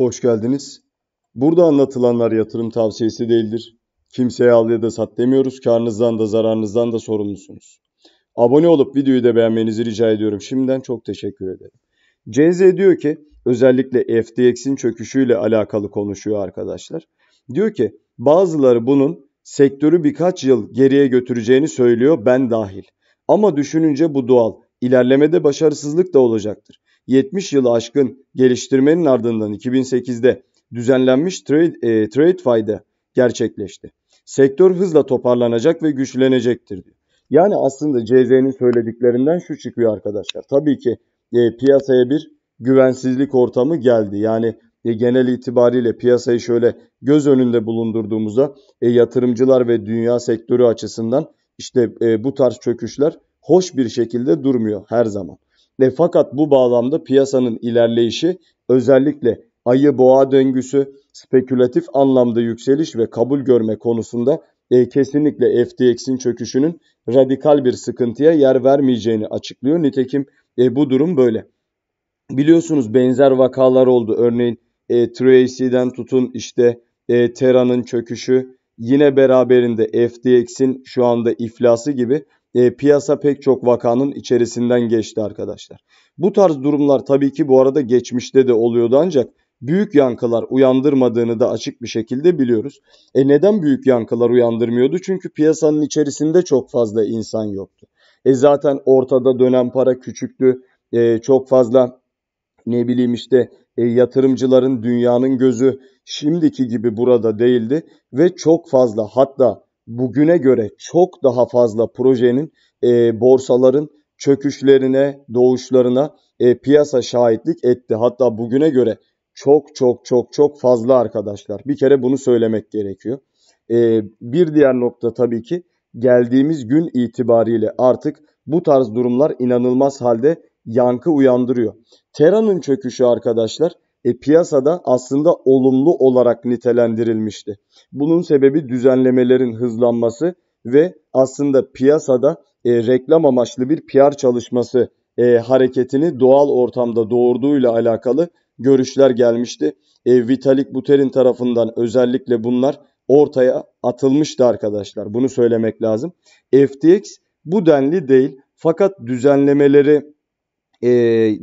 Hoş geldiniz. Burada anlatılanlar yatırım tavsiyesi değildir. Kimseye al ya da sat demiyoruz. Karnınızdan da zararınızdan da sorumlusunuz. Abone olup videoyu da beğenmenizi rica ediyorum. Şimdiden çok teşekkür ederim. CZ diyor ki özellikle FTX'in çöküşüyle alakalı konuşuyor arkadaşlar. Diyor ki bazıları bunun sektörü birkaç yıl geriye götüreceğini söylüyor ben dahil. Ama düşününce bu doğal. İlerlemede başarısızlık da olacaktır. 70 yılı aşkın geliştirmenin ardından 2008'de düzenlenmiş trade, e, trade fayda gerçekleşti. Sektör hızla toparlanacak ve güçlenecektir Yani aslında CZ'nin söylediklerinden şu çıkıyor arkadaşlar. Tabii ki e, piyasaya bir güvensizlik ortamı geldi. Yani e, genel itibariyle piyasayı şöyle göz önünde bulundurduğumuzda e, yatırımcılar ve dünya sektörü açısından işte e, bu tarz çöküşler hoş bir şekilde durmuyor her zaman. Ve fakat bu bağlamda piyasanın ilerleyişi özellikle ayı boğa döngüsü, spekülatif anlamda yükseliş ve kabul görme konusunda e, kesinlikle FTX'in çöküşünün radikal bir sıkıntıya yer vermeyeceğini açıklıyor. Nitekim e, bu durum böyle. Biliyorsunuz benzer vakalar oldu. Örneğin e, Tracy'den tutun işte e, Terra'nın çöküşü yine beraberinde FTX'in şu anda iflası gibi e, piyasa pek çok vakanın içerisinden geçti arkadaşlar. Bu tarz durumlar tabii ki bu arada geçmişte de oluyordu ancak büyük yankılar uyandırmadığını da açık bir şekilde biliyoruz. E neden büyük yankılar uyandırmıyordu? Çünkü piyasanın içerisinde çok fazla insan yoktu. E zaten ortada dönen para küçüktü. E, çok fazla ne bileyim işte e, yatırımcıların dünyanın gözü şimdiki gibi burada değildi ve çok fazla hatta bugüne göre çok daha fazla projenin e, borsaların çöküşlerine, doğuşlarına e, piyasa şahitlik etti. Hatta bugüne göre çok çok çok çok fazla arkadaşlar. Bir kere bunu söylemek gerekiyor. E, bir diğer nokta tabii ki geldiğimiz gün itibariyle artık bu tarz durumlar inanılmaz halde yankı uyandırıyor. Tera'nın çöküşü arkadaşlar e, piyasada aslında olumlu olarak nitelendirilmişti. Bunun sebebi düzenlemelerin hızlanması ve aslında piyasada e, reklam amaçlı bir PR çalışması e, hareketini doğal ortamda doğurduğuyla alakalı görüşler gelmişti. E, Vitalik Buterin tarafından özellikle bunlar ortaya atılmıştı arkadaşlar. Bunu söylemek lazım. FTX bu denli değil fakat düzenlemeleri e,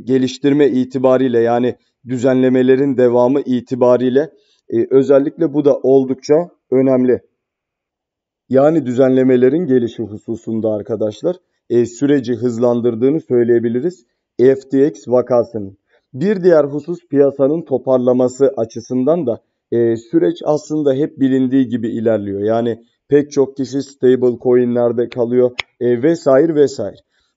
geliştirme itibariyle yani düzenlemelerin devamı itibariyle e, özellikle bu da oldukça önemli. Yani düzenlemelerin gelişi hususunda arkadaşlar e, süreci hızlandırdığını söyleyebiliriz FTX vakasının. Bir diğer husus piyasanın toparlaması açısından da e, süreç aslında hep bilindiği gibi ilerliyor. Yani pek çok kişi stable coinlerde kalıyor e, vesaire vesaire.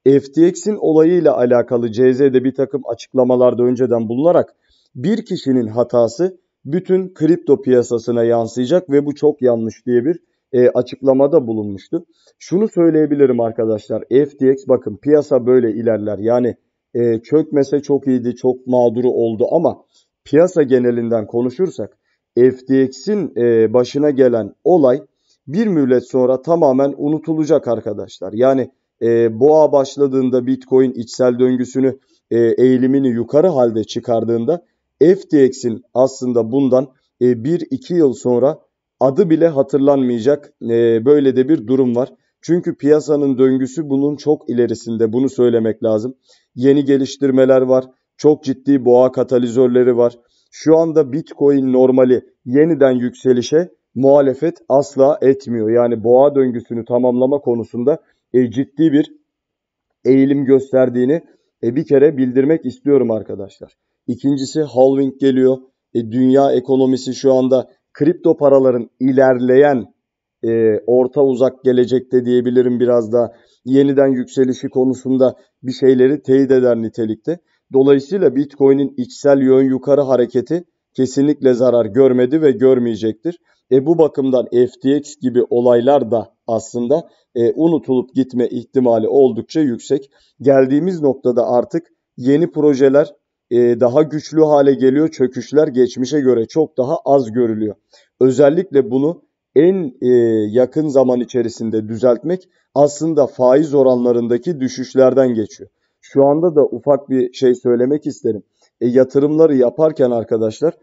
FTX'in olayıyla alakalı CZ'de bir takım açıklamalarda önceden bulunarak bir kişinin hatası bütün kripto piyasasına yansıyacak ve bu çok yanlış diye bir e, açıklamada bulunmuştu. Şunu söyleyebilirim arkadaşlar FTX bakın piyasa böyle ilerler yani e, çökmese çok iyiydi çok mağduru oldu ama piyasa genelinden konuşursak FTX'in e, başına gelen olay bir müddet sonra tamamen unutulacak arkadaşlar. Yani e, boğa başladığında Bitcoin içsel döngüsünü e, eğilimini yukarı halde çıkardığında FTX'in aslında bundan e, 1-2 yıl sonra adı bile hatırlanmayacak e, böyle de bir durum var. Çünkü piyasanın döngüsü bunun çok ilerisinde bunu söylemek lazım. Yeni geliştirmeler var. Çok ciddi boğa katalizörleri var. Şu anda Bitcoin normali yeniden yükselişe muhalefet asla etmiyor. Yani boğa döngüsünü tamamlama konusunda e, ciddi bir eğilim gösterdiğini e, bir kere bildirmek istiyorum arkadaşlar. İkincisi halving geliyor. E, dünya ekonomisi şu anda kripto paraların ilerleyen e, orta uzak gelecekte diyebilirim biraz da yeniden yükselişi konusunda bir şeyleri teyit eder nitelikte. Dolayısıyla Bitcoin'in içsel yön yukarı hareketi kesinlikle zarar görmedi ve görmeyecektir. E bu bakımdan FTX gibi olaylar da aslında e, unutulup gitme ihtimali oldukça yüksek. Geldiğimiz noktada artık yeni projeler e, daha güçlü hale geliyor. Çöküşler geçmişe göre çok daha az görülüyor. Özellikle bunu en e, yakın zaman içerisinde düzeltmek aslında faiz oranlarındaki düşüşlerden geçiyor. Şu anda da ufak bir şey söylemek isterim. E, yatırımları yaparken arkadaşlar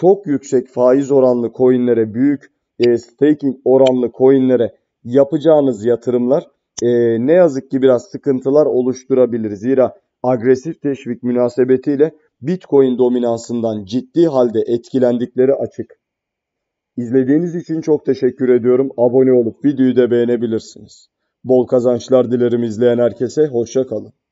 çok yüksek faiz oranlı coinlere büyük e, staking oranlı coinlere yapacağınız yatırımlar e, ne yazık ki biraz sıkıntılar oluşturabilir. Zira agresif teşvik münasebetiyle Bitcoin dominansından ciddi halde etkilendikleri açık. İzlediğiniz için çok teşekkür ediyorum. Abone olup videoyu da beğenebilirsiniz. Bol kazançlar dilerim izleyen herkese. hoşçakalın.